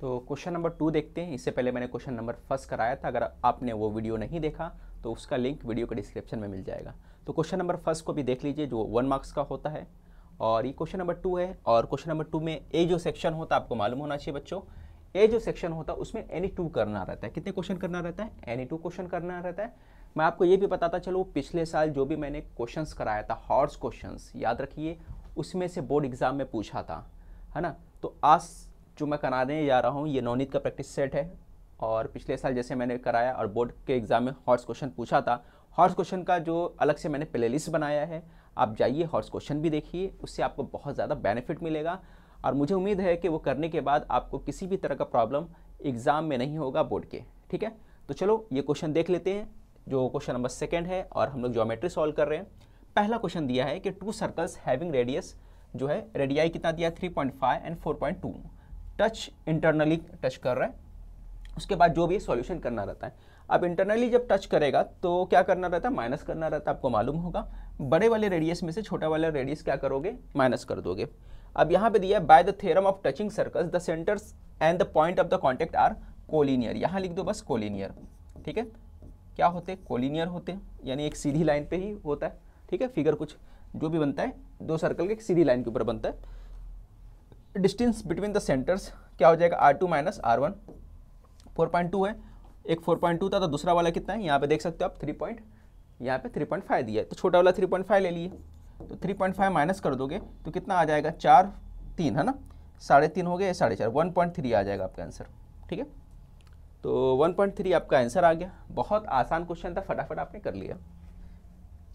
तो question number two देखते हैं इससे पहले मैंने क्वेश्चन नंबर फर्स्ट कराया था अगर आपने वो वीडियो नहीं देखा तो उसका लिंक वीडियो के डिस्क्रिप्शन में मिल जाएगा तो क्वेश्चन नंबर फर्स्ट को भी देख लीजिए जो वन मार्क्स का होता है और ये क्वेश्चन नंबर टू है और क्वेश्चन नंबर टू में ए जो सेक्शन होता है आपको मालूम होना चाहिए बच्चों ए जो सेक्शन होता है उसमें एनी टू करना रहता है कितने क्वेश्चन करना रहता है एनी टू क्वेश्चन करना रहता है मैं आपको ये भी बताता चलो पिछले साल जो भी मैंने क्वेश्चंस कराया था हॉर्स क्वेश्चंस याद रखिए उसमें से बोर्ड एग्ज़ाम में पूछा था है ना तो आज जो मैं कराने जा रहा हूँ ये नौनीत का प्रैक्टिस सेट है और पिछले साल जैसे मैंने कराया और बोर्ड के एग्ज़ाम में हॉर्स क्वेश्चन पूछा था हॉर्स क्वेश्चन का जो अलग से मैंने प्ले लिस्ट बनाया है आप जाइए हॉर्स क्वेश्चन भी देखिए उससे आपको बहुत ज़्यादा बेनिफिट मिलेगा और मुझे उम्मीद है कि वो करने के बाद आपको किसी भी तरह का प्रॉब्लम एग्ज़ाम में नहीं होगा बोर्ड के ठीक है तो चलो ये क्वेश्चन देख लेते हैं जो क्वेश्चन नंबर सेकेंड है और हम लोग ज्योमेट्री सॉल्व कर रहे हैं पहला क्वेश्चन दिया है कि टू सर्कल्स हैविंग रेडियस जो है रेडियाई कितना दिया 3.5 एंड 4.2 टच इंटरनली टच कर रहा है उसके बाद जो भी सॉल्यूशन करना रहता है अब इंटरनली जब टच करेगा तो क्या करना रहता है माइनस करना रहता है आपको मालूम होगा बड़े वाले रेडियस में से छोटा वाला रेडियस क्या करोगे माइनस कर दोगे अब यहाँ पे दिया है by the theorem of touching circles the centres and the point of the contact are collinear यहाँ लिख दो बस कोलिनियर ठीक है क्या होते हैं कोलिनियर होते हैं यानी एक सीधी लाइन पर ही होता है ठीक है फिगर कुछ जो भी बनता है दो सर्कल के एक सीधी लाइन के ऊपर बनता है डिस्टेंस बिटवीन द सेंटर्स क्या हो जाएगा R two minus R one four point two है एक फोर पॉइंट टू था तो दूसरा वाला कितना है यहाँ पे देख सकते हो आप थ्री पॉइंट यहाँ पे थ्री पॉइंट फाइव दिया है तो छोटा वाला थ्री पॉइंट फाइव ले लिए तो थ्री पॉइंट फाइव माइनस कर दोगे तो कितना आ जाएगा चार तीन है ना साढ़े तीन हो गए साढ़े चार वन पॉइंट थ्री आ जाएगा आपका आंसर ठीक है तो वन पॉइंट थ्री आपका आंसर आ गया बहुत आसान क्वेश्चन था फटाफट आपने कर लिया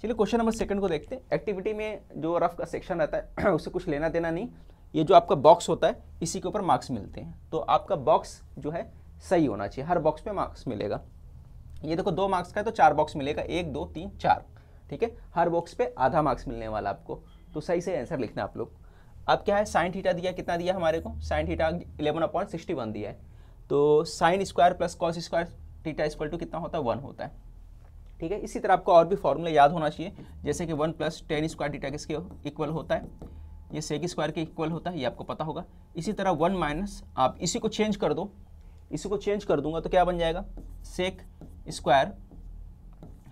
चलिए क्वेश्चन नंबर सेकंड को देखते हैं एक्टिविटी में जो रफ का सेक्शन रहता है उससे कुछ लेना देना नहीं ये जो आपका बॉक्स होता है इसी के ऊपर मार्क्स मिलते हैं तो आपका बॉक्स जो है सही होना चाहिए हर बॉक्स पे मार्क्स मिलेगा ये देखो दो मार्क्स का है तो चार बॉक्स मिलेगा एक दो तीन चार ठीक है हर बॉक्स पे आधा मार्क्स मिलने वाला आपको तो सही से आंसर लिखना आप लोग अब क्या है साइन थीटा दिया कितना दिया हमारे को sine theta eleven upon sixty one दिया है तो sine square plus cos square theta equal to कितना होता है वन होता है ठीक है इसी तरह आपको और भी फॉर्मूला याद होना चाहिए जैसे कि one plus tan square theta किसके इक्वल होता है ये सेक स्क्वायर के इक्वल होता है ये आपको पता होगा इसी तरह वन माइनस आप इसी को चेंज कर दो इसी को चेंज कर दूंगा तो क्या बन जाएगा sec square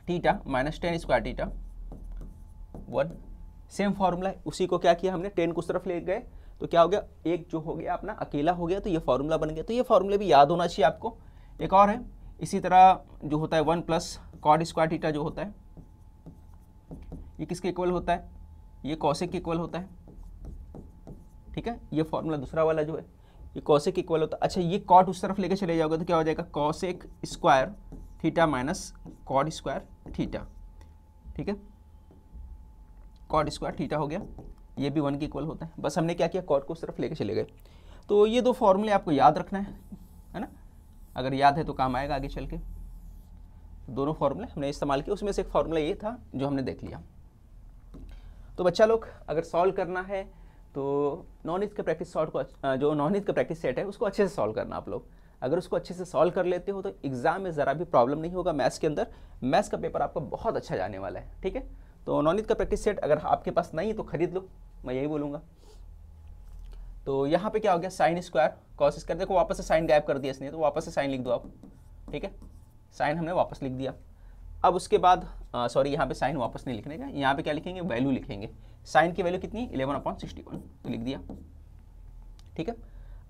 theta minus tan square theta one same formula है उसी को क्या किया हमने टेन को उस तरफ ले गए तो क्या हो गया एक जो हो गया अपना अकेला हो गया तो ये फार्मूला बन गया तो ये फार्मूला भी याद होना चाहिए आपको एक और है इसी तरह जो होता है one plus cot square theta जो होता है ये किसके इक्वल होता है ये कौशिक के इक्वल होता है ठीक है ये फॉर्मूला दूसरा वाला जो है ये कॉसेक इक्वल होता अच्छा ये कॉट उस तरफ लेके चले जाओगे तो क्या हो जाएगा cosec square theta minus cot square theta ठीक है कॉट स्क्वायर थीटा हो गया ये भी वन के इक्वल होता है बस हमने क्या किया कॉट को उस तरफ लेके चले गए तो ये दो फॉर्मूले आपको याद रखना है है ना अगर याद है तो काम आएगा आगे चल के दोनों फार्मूले हमने इस्तेमाल किए उसमें से एक फार्मूला ये था जो हमने देख लिया तो बच्चा लोग अगर सॉल्व करना है तो नॉन ईज के प्रैक्टिस सॉल्व को जो नॉन ईज का प्रैक्टिस सेट है उसको अच्छे से सॉल्व करना आप लोग अगर उसको अच्छे से सॉल्व कर लेते हो तो एग्ज़ाम में ज़रा भी प्रॉब्लम नहीं होगा मैथ्स के अंदर मैथ्स का पेपर आपका बहुत अच्छा जाने वाला है ठीक है तो नॉन ईज का प्रैक्टिस सेट अगर आपके पास नहीं है तो खरीद लो मैं यही बोलूँगा तो यहाँ पे क्या हो गया साइन स्क्वायर कॉस स्क्वायर देखो वापस से साइन गायब कर दिया इसने तो वापस से साइन लिख दो आप ठीक है साइन हमने वापस लिख दिया अब उसके बाद सॉरी यहाँ पे साइन वापस नहीं लिखने का यहाँ पे क्या लिखेंगे वैल्यू लिखेंगे साइन की वैल्यू कितनी इलेवन अपॉन सिक्सटी वन तो लिख दिया ठीक है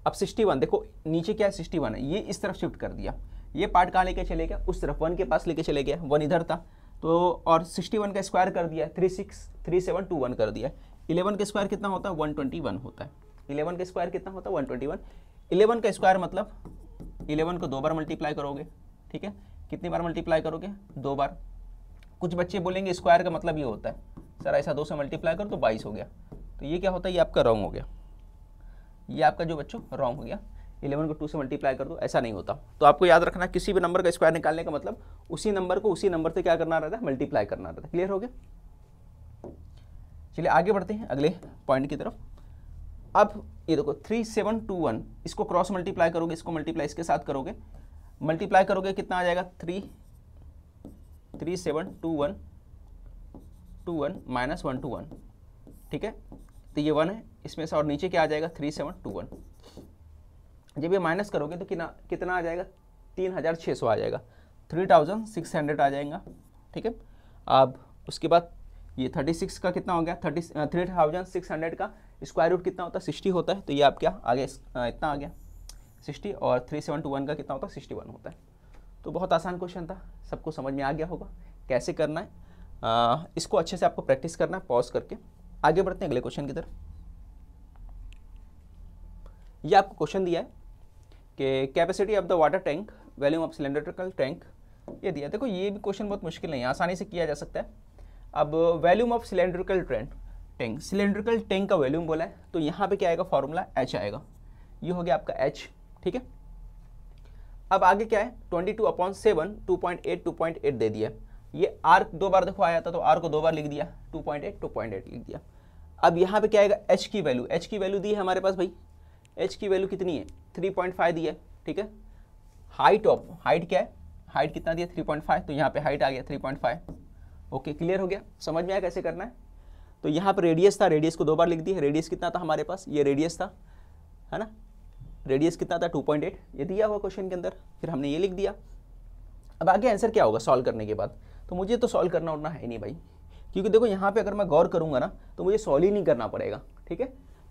अब सिक्सटी वन देखो नीचे क्या है सिक्सटी वन है ये इस तरफ शिफ्ट कर दिया ये पार्ट कहाँ लेके चले गया उस तरफ वन के पास लेके चले गया वन इधर था तो और सिक्सटी वन का स्क्वायर कर दिया three six three seven two one कर दिया इलेवन का स्क्वायर कितना होता है वन ट्वेंटी वन होता है इलेवन का स्क्वायर कितना होता है वन ट्वेंटी वन इलेवन का स्क्वायर मतलब इलेवन को दो बार मल्टीप्लाई करोगे ठीक है कितनी बार मल्टीप्लाई करोगे दो बार कुछ बच्चे बोलेंगे स्क्वायर का मतलब ये होता है सर ऐसा दो से मल्टीप्लाई करो तो बाईस हो गया तो ये क्या होता है ये आपका रॉन्ग हो गया ये आपका जो बच्चों रॉन्ग हो गया इलेवन को टू से मल्टीप्लाई कर दो ऐसा नहीं होता तो आपको याद रखना किसी भी नंबर का स्क्वायर निकालने का मतलब उसी नंबर को उसी नंबर से क्या करना रहता है मल्टीप्लाई करना रहता है क्लियर हो गया चलिए आगे बढ़ते हैं अगले पॉइंट की तरफ अब ये देखो थ्री सेवन टू वन इसको क्रॉस मल्टीप्लाई करोगे इसको मल्टीप्लाई इसके साथ करोगे मल्टीप्लाई करोगे कितना आ जाएगा three three seven two one two one minus one two one ठीक है तो ये वन है इसमें से और नीचे क्या आ जाएगा थ्री सेवन टू वन जब ये माइनस करोगे तो कितना कितना आ जाएगा तीन हज़ार छः सौ आ जाएगा थ्री थाउजेंड सिक्स हंड्रेड आ जाएगा ठीक है अब उसके बाद ये थर्टी सिक्स का कितना हो गया thirty three thousand six hundred का स्क्वायर रूट कितना होता है सिक्सटी होता है तो ये आप क्या आ गया इतना आ गया सिक्सटी और थ्री सेवन टू वन का कितना होता है सिक्सटी वन होता है तो बहुत आसान क्वेश्चन था सबको समझ में आ गया होगा कैसे करना है आ, इसको अच्छे से आपको प्रैक्टिस करना है पॉज करके आगे बढ़ते हैं अगले क्वेश्चन की तरफ ये आपको क्वेश्चन दिया है कि capacity of the water tank volume of cylindrical tank ये दिया देखो ये भी क्वेश्चन बहुत मुश्किल नहीं है आसानी से किया जा सकता है अब volume of cylindrical trend tank cylindrical tank का वैल्यूम बोला है तो यहाँ पे क्या आएगा फॉर्मूला एच आएगा ये हो गया आपका एच ठीक है अब आगे क्या है twenty two upon seven two point eight two point eight दे दिया ये आर दो बार देखो आया था तो आर को दो बार लिख दिया two point eight two point eight लिख दिया अब यहाँ पे क्या आएगा एच की वैल्यू एच की वैल्यू दी है हमारे पास भाई एच की वैल्यू कितनी है थ्री पॉइंट फाइव दी है ठीक है हाइट ऑफ हाइट क्या है हाइट कितना दिया थ्री पॉइंट फाइव तो यहाँ पे हाइट आ गया three point five okay clear हो गया समझ में आया कैसे करना है तो यहाँ पर रेडियस था रेडियस को दो बार लिख दिया रेडियस कितना था हमारे पास ये रेडियस था है ना रेडियस कितना था 2.8 ये दिया हुआ क्वेश्चन के अंदर फिर हमने ये लिख दिया अब आगे आंसर क्या होगा सॉल्व करने के बाद तो मुझे तो सॉल्व करना उड़ना है नहीं भाई क्योंकि देखो यहाँ पे अगर मैं गौर करूँगा ना तो मुझे सॉल्व ही नहीं करना पड़ेगा ठीक है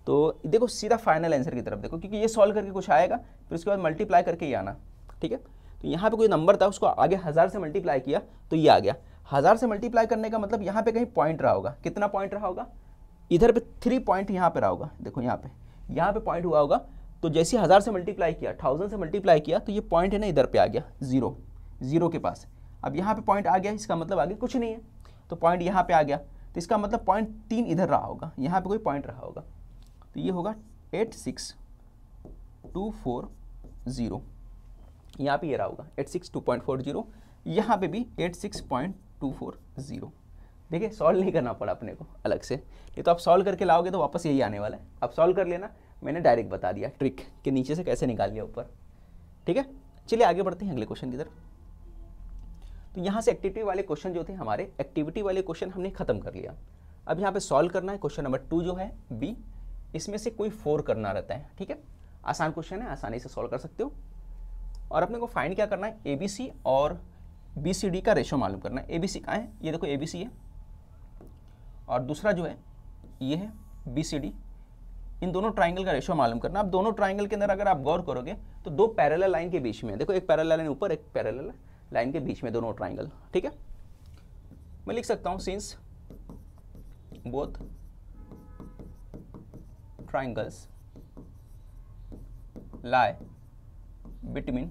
तो देखो सीधा फाइनल आंसर की तरफ देखो क्योंकि ये सॉल्व करके कुछ आएगा फिर उसके बाद मल्टीप्लाई करके ही आना ठीक है तो यहाँ पे कोई नंबर था उसको आगे हज़ार से मल्टीप्लाई किया तो ये आ गया हज़ार से मल्टीप्लाई करने का मतलब यहाँ पे कहीं पॉइंट रहा होगा कितना पॉइंट रहा होगा इधर पे थ्री पॉइंट यहाँ पे रहा होगा देखो यहाँ पे यहाँ पे पॉइंट हुआ होगा तो जैसे हज़ार से मल्टीप्लाई किया थाउजेंड से मल्टीप्लाई किया तो ये पॉइंट है ना इधर पे आ गया जीरो जीरो के पास अब यहाँ पे पॉइंट आ गया इसका मतलब आगे कुछ नहीं है तो पॉइंट यहाँ पे आ गया तो इसका मतलब पॉइंट तीन इधर रहा होगा यहाँ पे कोई पॉइंट रहा होगा तो ये होगा eight six two four zero यहाँ पर ये रहा होगा eight six two point four zero यहाँ पर भी eight six point two four zero देखिए सॉल्व नहीं करना पड़ा अपने को अलग से ये तो आप सॉल्व करके लाओगे तो वापस यही आने वाला है आप सॉल्व कर लेना मैंने डायरेक्ट बता दिया ट्रिक कि नीचे से कैसे निकाल लिया ऊपर ठीक है चलिए आगे बढ़ते हैं अगले क्वेश्चन की तरफ तो यहाँ से एक्टिविटी वाले क्वेश्चन जो थे हमारे एक्टिविटी वाले क्वेश्चन हमने खत्म कर लिया अब यहाँ पे सॉल्व करना है क्वेश्चन नंबर टू जो है बी इसमें से कोई फोर करना रहता है ठीक है आसान क्वेश्चन है आसानी से सॉल्व कर सकते हो और अपने को फाइंड क्या करना है ए बी सी और बी सी डी का रेशो मालूम करना है ए बी सी का है ये देखो ए बी सी है और दूसरा जो है ये है बी सी डी इन दोनों ट्राइंगल का रेशो मालूम करना आप दोनों ट्राइंगल के अंदर अगर आप गौर करोगे तो दो पैरेलल लाइन के बीच में देखो एक पैरेलल लाइन ऊपर एक पैरेलल लाइन के बीच में दोनों ट्राइंगल ठीक है मैं लिख सकता हूं since both triangles lie between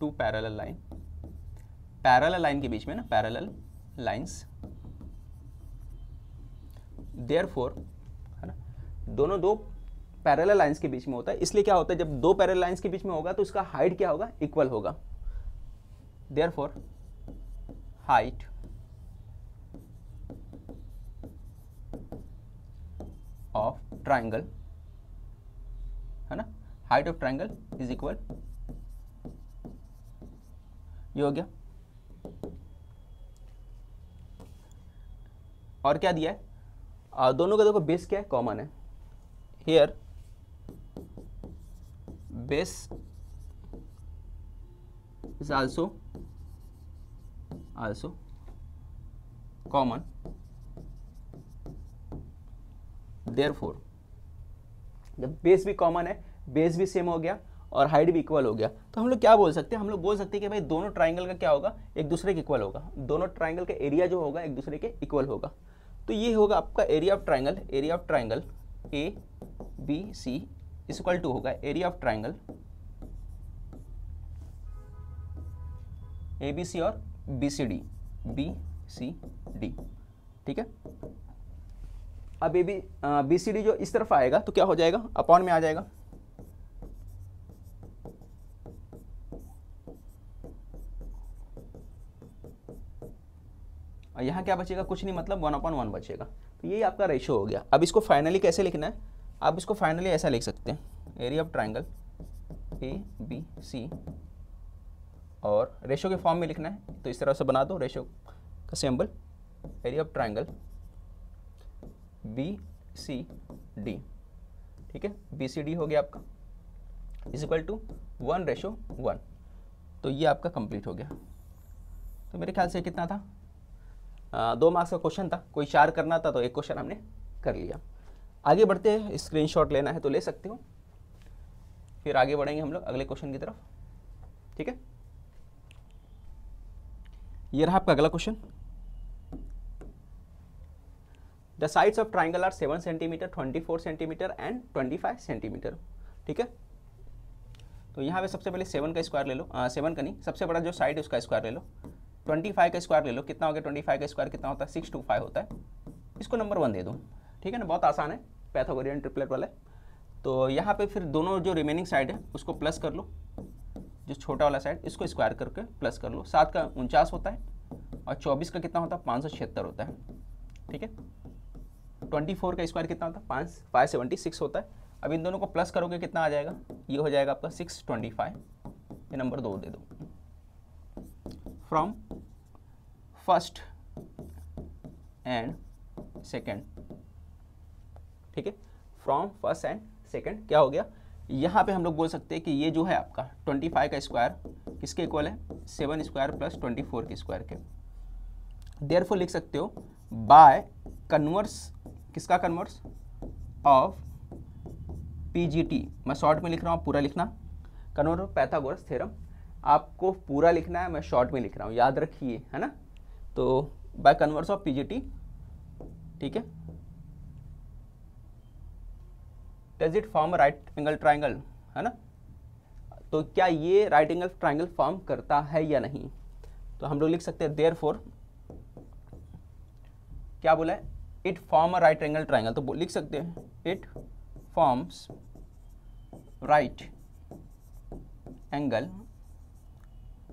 two parallel line parallel line के बीच में ना पैरल लाइन्स देयर है ना दोनों दो पैरल लाइन्स के बीच में होता है इसलिए क्या होता है जब दो पैरल लाइन्स के बीच में होगा तो उसका हाइट क्या होगा इक्वल होगा therefore height of triangle है ना height of triangle is equal ये हो गया और क्या दिया है आ, दोनों का देखो बेस क्या है कॉमन है here base also also common common for जब बेस भी कॉमन है बेस भी सेम हो गया और हाइट भी इक्वल हो गया तो हम लोग क्या बोल सकते हैं हम लोग बोल सकते हैं कि भाई दोनों ट्राइंगल का क्या होगा एक दूसरे के इक्वल होगा दोनों ट्राइंगल का एरिया जो होगा एक दूसरे के इक्वल होगा तो ये होगा आपका area of triangle area of triangle A B C is equal to होगा area of triangle A B C और B C D B C D ठीक है अब A B B C D जो इस तरफ आएगा तो क्या हो जाएगा अपॉन में आ जाएगा और यहाँ क्या बचेगा कुछ नहीं मतलब वन अपॉन वन बचेगा तो यही आपका रेशो हो गया अब इसको फाइनली कैसे लिखना है आप इसको फाइनली ऐसा लिख सकते हैं area of triangle A B C और रेशो के फॉर्म में लिखना है तो इस तरह से बना दो रेशो का symbol area of triangle B C D ठीक है बी सी डी हो गया आपका is equal to one ratio one तो ये आपका कंप्लीट हो गया तो मेरे ख्याल से कितना था दो मार्क्स का क्वेश्चन था कोई चार करना था तो एक क्वेश्चन हमने कर लिया आगे बढ़ते हैं स्क्रीन लेना है तो ले सकते हो फिर आगे बढ़ेंगे हम लोग अगले क्वेश्चन की तरफ ठीक है ये रहा आपका अगला question the sides of triangle are seven centimetre twenty four centimetre and twenty five centimetre ठीक है तो यहाँ पे सबसे पहले सेवन का स्क्वायर ले लो सेवन का नहीं सबसे बड़ा जो साइड है उसका स्क्वायर ले लो ट्वेंटी फाइव का स्क्वायर ले लो कितना हो गया ट्वेंटी फाइव का स्क्वायर कितना होता है सिक्स टू फाइव होता है इसको नंबर वन दे दूँ ठीक है ना बहुत आसान है पैथोगोरियन ट्रिपलेट वाले तो यहाँ पे फिर दोनों जो रिमेनिंग साइड है उसको प्लस कर लो जो छोटा वाला साइड इसको स्क्वायर करके प्लस कर लो सात का उनचास होता है और चौबीस का कितना होता है पाँच सौ छिहत्तर होता है ठीक है ट्वेंटी फोर का स्क्वायर कितना होता है पाँच फाइव सेवेंटी सिक्स होता है अब इन दोनों को प्लस करोगे कितना आ जाएगा ये हो जाएगा आपका सिक्स ट्वेंटी फाइव ये नंबर दो दे दो from फर्स्ट एंड सेकेंड ठीक है फ्रॉम फर्स्ट एंड सेकेंड क्या हो गया यहाँ पे हम लोग बोल सकते हैं कि ये जो है आपका 25 का स्क्वायर किसके इक्वल है seven square plus twenty four के स्क्वायर के फो लिख सकते हो बाय कन्वर्स किसका कन्वर्स ऑफ पीजीटी मैं शॉर्ट में लिख रहा हूँ पूरा लिखना कन्वर्स ऑफ पैथागोरस थ्योरम आपको पूरा लिखना है मैं शॉर्ट में लिख रहा हूँ याद रखिए है ना तो बाय कन्वर्स ऑफ पी ठीक है does it form right angle triangle है ना तो क्या ये राइट एंगल ट्राइंगल फॉर्म करता है या नहीं तो हम लोग लिख सकते हैं देयर फोर क्या बोला है it form a right angle triangle तो लिख सकते हैं it forms right angle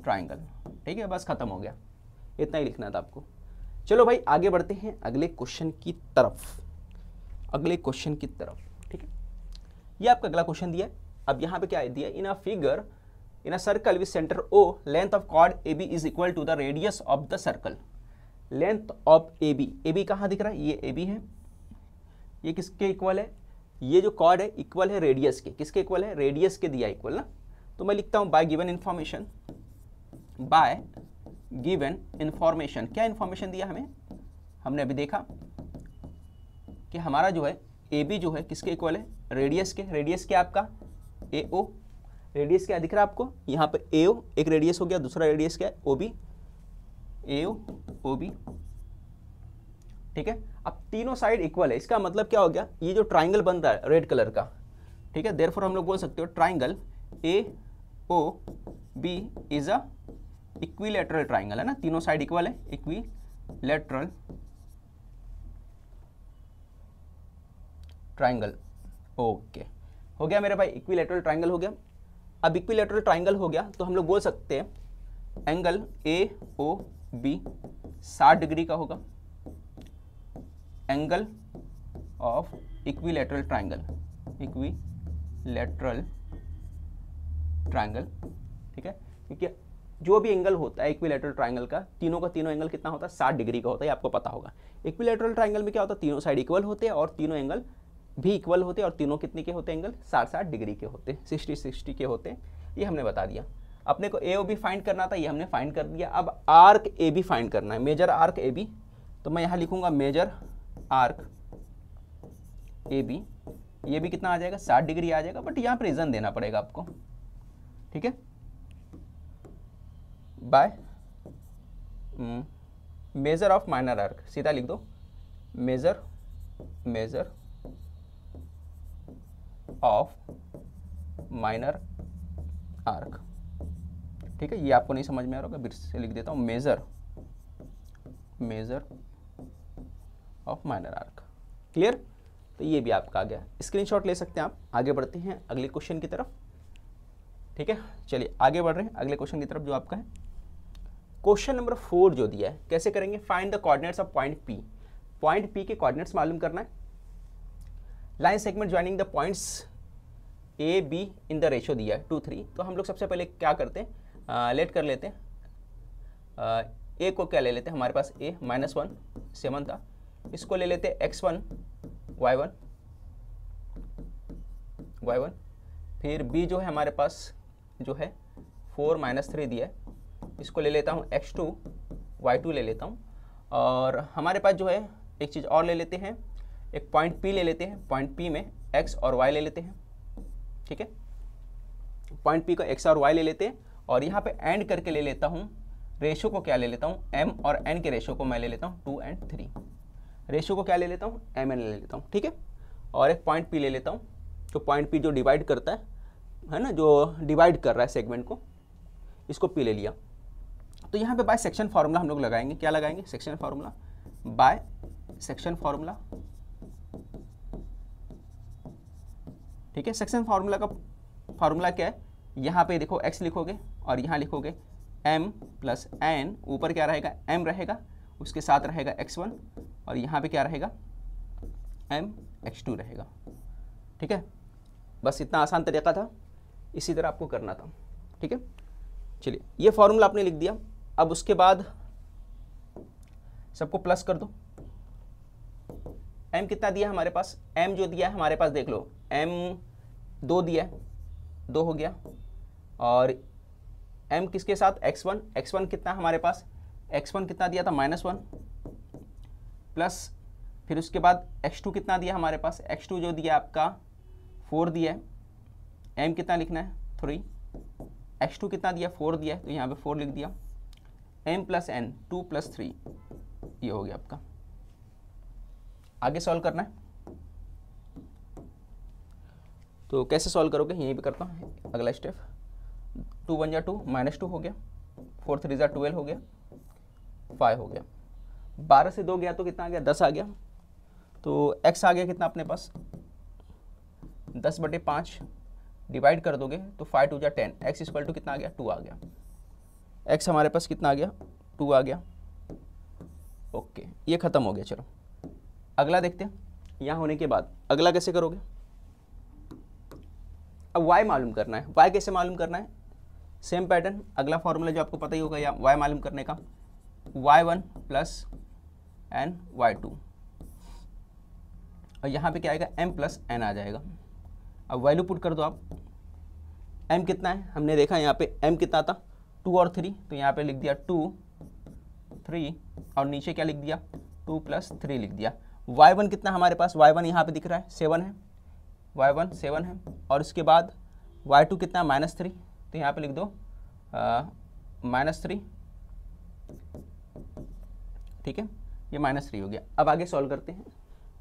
triangle ठीक है बस ख़त्म हो गया इतना ही लिखना था आपको चलो भाई आगे बढ़ते हैं अगले क्वेश्चन की तरफ अगले क्वेश्चन की तरफ ठीक है ये आपका अगला क्वेश्चन दिया अब यहाँ पे क्या दिया in a figure in a circle with centre O length of chord A B is equal to the radius of the circle length of A B A B कहाँ दिख रहा है ये ए बी है ये किसके इक्वल है ये जो कॉर्ड है इक्वल है रेडियस के किसके इक्वल है रेडियस के दिया इक्वल ना तो मैं लिखता हूँ by given information by given information क्या इंफॉर्मेशन दिया हमें हमने अभी देखा कि हमारा जो है ए बी जो है किसके इक्वल है रेडियस के रेडियस क्या आपका ए ओ रेडियस क्या दिख रहा है आपको यहाँ पे ए ओ एक रेडियस हो गया दूसरा रेडियस क्या है ओ बी ए ओ ओ बी ठीक है अब तीनों साइड इक्वल है इसका मतलब क्या हो गया ये जो ट्राइंगल बन रहा है रेड कलर का ठीक है देर हम लोग बोल सकते हो triangle A O B is a equilateral triangle है ना तीनों साइड इक्वल है इक्विलेटरल ट्राइंगल ओके हो गया मेरे भाई इक्विलेटरल ट्राइंगल हो गया अब इक्विलेटरल ट्राइंगल हो गया तो हम लोग बोल सकते हैं एंगल ए ओ बी साठ डिग्री का होगा angle of equilateral triangle equilateral triangle ठीक है क्योंकि जो भी एंगल होता है इक्विलेटरल ट्राइंगल का तीनों का तीनों एंगल कितना होता है साठ डिग्री का होता है आपको पता होगा इक्विलेटरल ट्राइंगल में क्या होता है तीनों साइड इक्वल होते हैं और तीनों एंगल भी इक्वल होते हैं और तीनों कितने के होते हैं एंगल साठ साठ डिग्री के होते हैं सिक्सटी सिक्सटी के होते हैं ये हमने बता दिया अपने को ए ओ बी फाइंड करना था ये हमने फाइंड कर दिया अब आर्क ए बी फाइंड करना है मेजर आर्क ए बी तो मैं यहाँ लिखूंगा मेजर आर्क ए बी ये भी कितना आ जाएगा साठ डिग्री आ जाएगा बट यहाँ पर रीजन देना पड़ेगा आपको ठीक है by measure of minor arc सीधा लिख दो measure measure of minor arc ठीक है ये आपको नहीं समझ में आ रहा होगा फिर से लिख देता हूँ measure measure of minor arc clear तो ये भी आपका आ गया स्क्रीनशॉट ले सकते हैं आप आगे बढ़ते हैं अगले क्वेश्चन की तरफ ठीक है चलिए आगे बढ़ रहे हैं अगले क्वेश्चन की तरफ जो आपका है क्वेश्चन नंबर फोर जो दिया है कैसे करेंगे find the coordinates of point P point P के कोऑर्डिनेट्स मालूम करना है line segment joining the points A B इन द रेशो दिया है टू थ्री तो हम लोग सबसे पहले क्या करते हैं लेट कर लेते हैं ए को क्या ले लेते हैं हमारे पास ए माइनस वन सेवन था इसको ले लेते हैं X one Y one Y one फिर बी जो है हमारे पास जो है फोर माइनस थ्री दिया है इसको ले लेता हूँ एक्स टू वाई टू ले लेता हूँ और हमारे पास जो है एक चीज़ और ले लेते हैं एक पॉइंट पी ले लेते हैं पॉइंट पी में एक्स और वाई ले लेते हैं ठीक है पॉइंट पी को एक्स और वाई ले लेते हैं और यहाँ पे एंड करके ले लेता हूँ रेशो को क्या ले लेता हूँ एम और एन के रेशो को मैं ले लेता हूँ टू एंड थ्री रेशो को क्या ले लेता हूँ एम एन ले लेता हूँ ठीक है और एक पॉइंट पी ले लेता हूँ तो पॉइंट पी जो डिवाइड करता है है ना जो डिवाइड कर रहा है सेगमेंट को इसको पी ले लिया तो यहाँ पे बाय सेक्शन फार्मूला हम लोग लगाएंगे क्या लगाएंगे section formula by section formula ठीक है सेक्शन फार्मूला का फार्मूला क्या है यहाँ पे देखो x लिखोगे और यहाँ लिखोगे m प्लस एन ऊपर क्या रहेगा m रहेगा उसके साथ रहेगा x1 और यहाँ पे क्या रहेगा m x2 रहेगा ठीक है बस इतना आसान तरीका था इसी तरह आपको करना था ठीक है चलिए ये फॉर्मूला आपने लिख दिया अब उसके बाद सबको प्लस कर दो एम कितना दिया हमारे पास एम जो दिया है हमारे पास देख लो एम दो दिया दो हो गया और एम किसके साथ एक्स वन एक्स वन कितना हमारे पास एक्स वन कितना दिया था माइनस वन प्लस फिर उसके बाद एक्स टू कितना दिया हमारे पास एक्स टू जो दिया आपका फोर दिया है एम कितना लिखना है थ्री एक्स टू कितना दिया फोर दिया तो यहाँ पे फोर लिख दिया M plus N two plus three ये हो गया आपका आगे सॉल्व करना है तो कैसे सॉल्व करोगे यहीं पे करता हूँ अगला स्टेप टू वन या टू माइनस टू हो गया फोर थ्री जो ट्वेल्व हो गया फाइव हो गया बारह से दो गया तो कितना आ गया दस आ गया तो एक्स आ गया कितना अपने पास दस बटे पाँच डिवाइड कर दोगे तो फाइव टू या टेन एक्स इक्वल टू कितना आ गया टू आ गया एक्स हमारे पास कितना आ गया टू आ गया ओके ये ख़त्म हो गया चलो अगला देखते हैं यहाँ होने के बाद अगला कैसे करोगे अब वाई मालूम करना है वाई कैसे मालूम करना है सेम पैटर्न अगला फार्मूला जो आपको पता ही होगा या वाई मालूम करने का Y one plus N Y two और यहाँ पे क्या आएगा एम प्लस एन आ जाएगा अब वैल्यू पुट कर दो आप एम कितना है हमने देखा यहाँ पे एम कितना था टू और थ्री तो यहाँ पे लिख दिया टू थ्री और नीचे क्या लिख दिया टू प्लस थ्री लिख दिया वाई वन कितना हमारे पास वाई वन यहाँ पर दिख रहा है सेवन है वाई वन सेवन है और उसके बाद वाई टू कितना माइनस थ्री तो यहाँ पे लिख दो माइनस थ्री ठीक है ये माइनस थ्री हो गया अब आगे सॉल्व करते हैं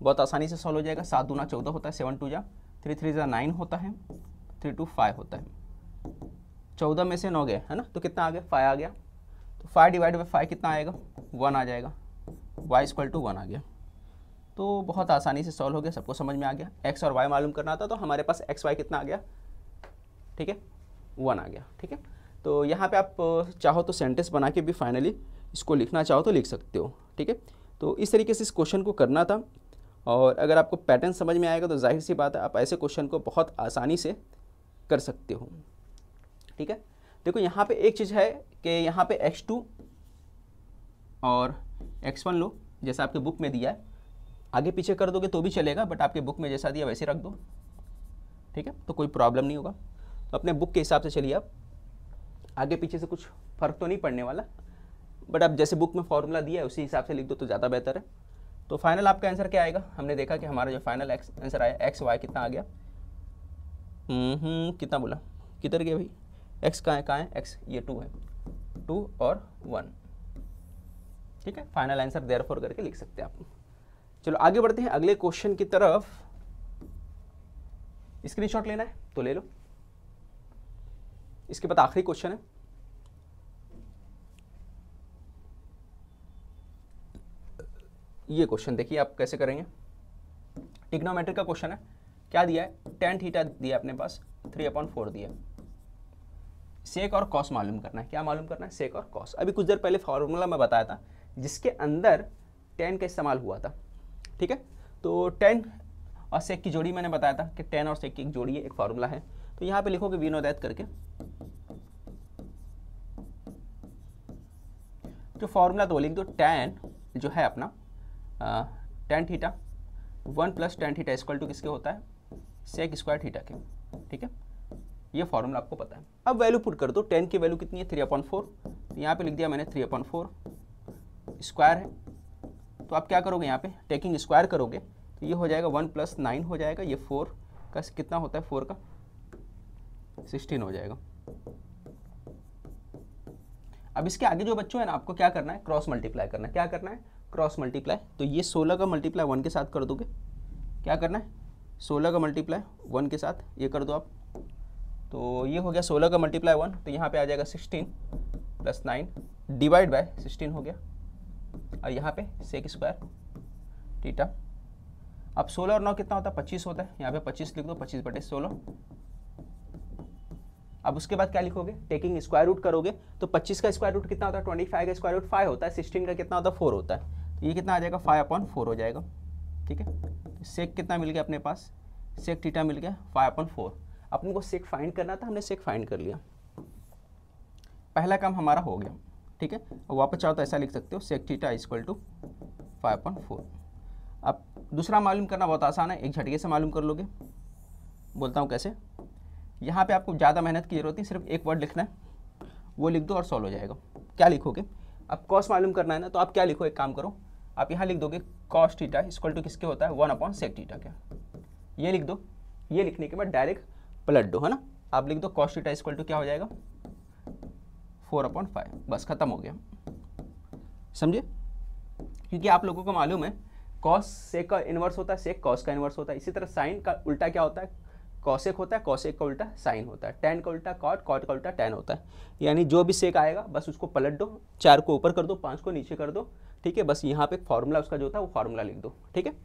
बहुत आसानी से सॉल्व हो जाएगा सात दूना चौदह होता है सेवन टू जा थ्री थ्री ज़ा नाइन होता है थ्री टू फाइव होता है चौदह में से नौ गया है ना तो कितना आ गया फाइव आ गया तो फाइव डिवाइड बाई फाइव कितना आएगा वन आ जाएगा वाई स्क्वल टू वन आ गया तो बहुत आसानी से सॉल्व हो गया सबको समझ में आ गया एक्स और वाई मालूम करना था तो हमारे पास एक्स वाई कितना आ गया ठीक है वन आ गया ठीक है तो यहाँ पर आप चाहो तो सेंटेंस बना के भी फाइनली इसको लिखना चाहो तो लिख सकते हो ठीक है तो इस तरीके से इस क्वेश्चन को करना था और अगर आपको पैटर्न समझ में आएगा तो जाहिर सी बात है आप ऐसे क्वेश्चन को बहुत आसानी से कर सकते हो ठीक है देखो यहाँ पे एक चीज़ है कि यहाँ पे x2 और x1 लो जैसा आपके बुक में दिया है आगे पीछे कर दोगे तो भी चलेगा बट आपके बुक में जैसा दिया वैसे रख दो ठीक है तो कोई प्रॉब्लम नहीं होगा तो अपने बुक के हिसाब से चलिए आप आगे पीछे से कुछ फ़र्क तो नहीं पड़ने वाला बट आप जैसे बुक में फॉर्मूला दिया है उसी हिसाब से लिख दो तो ज़्यादा बेहतर है तो फाइनल आपका आंसर क्या आएगा हमने देखा कि हमारा जो फाइनल एक्स आंसर आया एक्स वाई कितना आ गया हम्म, हम्म, कितना बोला किधर गया भाई एक्स कहाँ है कहाँ है एक्स ये टू है टू और वन ठीक है फाइनल आंसर देर फोर करके लिख सकते हैं आप चलो आगे बढ़ते हैं अगले क्वेश्चन की तरफ स्क्रीनशॉट लेना है तो ले लो इसके बाद आखिरी क्वेश्चन है ये क्वेश्चन देखिए आप कैसे करेंगे टिग्नोमेट्री का क्वेश्चन है क्या दिया है टेन थीटा दिया अपने पास थ्री अपॉइंट फोर दिया सेक और कॉस मालूम करना है क्या मालूम करना है सेक और कॉस अभी कुछ देर पहले फार्मूला मैं बताया था जिसके अंदर टेन का इस्तेमाल हुआ था ठीक है तो टेन और सेक की जोड़ी मैंने बताया था कि टेन और सेक की एक जोड़ी है एक फार्मूला है तो यहाँ पे लिखोगे विनोदैत करके तो फार्मूला तो लिख दो टेन जो है अपना tan theta one plus tan theta equal to किसके होता है सेक स्क्वायर थीटा के ठीक है ये फॉर्मूला आपको पता है अब वैल्यू पुट कर दो टेन की वैल्यू कितनी है थ्री अपॉइंट फोर तो यहाँ पर लिख दिया मैंने थ्री अपॉइंट फोर स्क्वायर है तो आप क्या करोगे यहाँ पे टेकिंग स्क्वायर करोगे तो ये हो जाएगा वन प्लस नाइन हो जाएगा ये फोर का कितना होता है फोर का सिक्सटीन हो जाएगा अब इसके आगे जो बच्चों है ना आपको क्या करना है क्रॉस मल्टीप्लाई करना है क्या करना है क्रॉस मल्टीप्लाई तो ये सोलह का मल्टीप्लाई वन के साथ कर दोगे क्या करना है सोलह का मल्टीप्लाई वन के साथ ये कर दो आप तो ये हो गया सोलह का मल्टीप्लाई वन तो यहाँ पे आ जाएगा sixteen plus nine divide by sixteen हो गया और यहाँ पे सेक स्क्वायर टीटा अब सोलह और नौ कितना होता है पच्चीस होता है यहाँ पे पच्चीस लिख दो पच्चीस बटे सोलह अब उसके बाद क्या लिखोगे टेकिंग स्क्वायर रूट करोगे तो 25 का स्क्वायर रूट कितना होता है 25 का स्क्वायर रूट 5 होता है 16 का कितना होता है 4 होता है तो ये कितना आ जाएगा 5 अपॉन फोर हो जाएगा ठीक है सेक कितना मिल गया अपने पास सेक टीटा मिल गया फाइव अपॉन फोर अपने को सेक फाइंड करना था हमने सेक फाइंड कर लिया पहला काम हमारा हो गया ठीक है वापस चाहो तो ऐसा लिख सकते हो sec theta equal to five point four अब दूसरा मालूम करना बहुत आसान है एक झटके से मालूम कर लोगे बोलता हूँ कैसे यहाँ पे आपको ज़्यादा मेहनत की जरूरत नहीं सिर्फ एक वर्ड लिखना है वो लिख दो और सॉल्व हो जाएगा क्या लिखोगे अब कॉस्ट मालूम करना है ना तो आप क्या लिखो एक काम करो आप यहाँ लिख दोगे कॉस्ट टीटा इक्वल टू किसके होता है वन अपॉन सेक टीटा क्या ये लिख दो ये लिखने के बाद डायरेक्ट प्लस डो है ना आप लिख दो कॉस्ट थीटा इक्वल टू क्या हो जाएगा फोर अपॉइंट फाइव बस खत्म हो गया समझे क्योंकि आप लोगों को मालूम है कॉस सेक का इन्वर्स होता है सेक कॉस का इन्वर्स होता है इसी तरह साइन का उल्टा क्या होता है कॉसेक होता है कॉसेक का उल्टा साइन होता है टेन का उल्टा कॉट कॉट का उल्टा टेन होता है यानी जो भी सेक आएगा बस उसको पलट दो चार को ऊपर कर दो पाँच को नीचे कर दो ठीक है बस यहाँ पे फॉर्मूला उसका जो होता है वो फार्मूला लिख दो ठीक है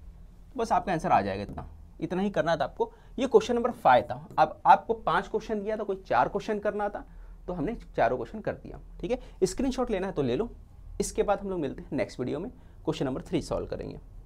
बस आपका आंसर आ जाएगा इतना इतना ही करना था आपको ये क्वेश्चन नंबर फाइव था अब आपको पांच क्वेश्चन दिया था कोई चार क्वेश्चन करना था तो हमने चारों क्वेश्चन कर दिया ठीक है स्क्रीनशॉट लेना है तो ले लो इसके बाद हम लोग मिलते हैं नेक्स्ट वीडियो में क्वेश्चन नंबर थ्री सॉल्व करेंगे